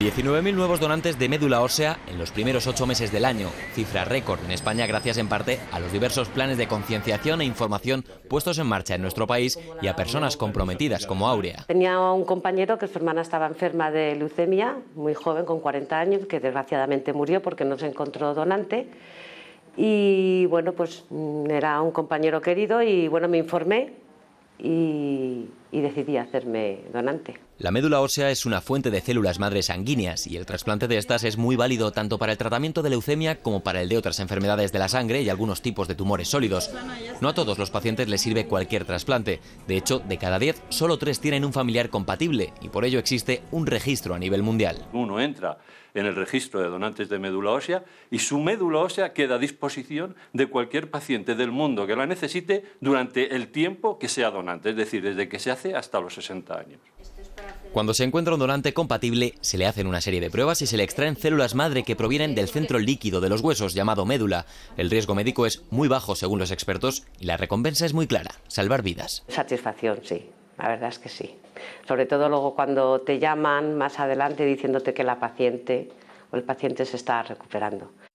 19.000 nuevos donantes de médula ósea en los primeros ocho meses del año, cifra récord en España gracias en parte a los diversos planes de concienciación e información puestos en marcha en nuestro país y a personas comprometidas como Aurea. Tenía un compañero que su hermana estaba enferma de leucemia, muy joven, con 40 años, que desgraciadamente murió porque no se encontró donante. Y bueno, pues mm, era un compañero querido y bueno, me informé y y decidí hacerme donante. La médula ósea es una fuente de células madres sanguíneas y el trasplante de estas es muy válido tanto para el tratamiento de leucemia como para el de otras enfermedades de la sangre y algunos tipos de tumores sólidos. No a todos los pacientes les sirve cualquier trasplante. De hecho, de cada 10, solo 3 tienen un familiar compatible y por ello existe un registro a nivel mundial. Uno entra en el registro de donantes de médula ósea y su médula ósea queda a disposición de cualquier paciente del mundo que la necesite durante el tiempo que sea donante, es decir, desde que se hace hasta los 60 años. Cuando se encuentra un donante compatible, se le hacen una serie de pruebas y se le extraen células madre que provienen del centro líquido de los huesos llamado médula. El riesgo médico es muy bajo según los expertos y la recompensa es muy clara, salvar vidas. Satisfacción, sí, la verdad es que sí. Sobre todo luego cuando te llaman más adelante diciéndote que la paciente o el paciente se está recuperando.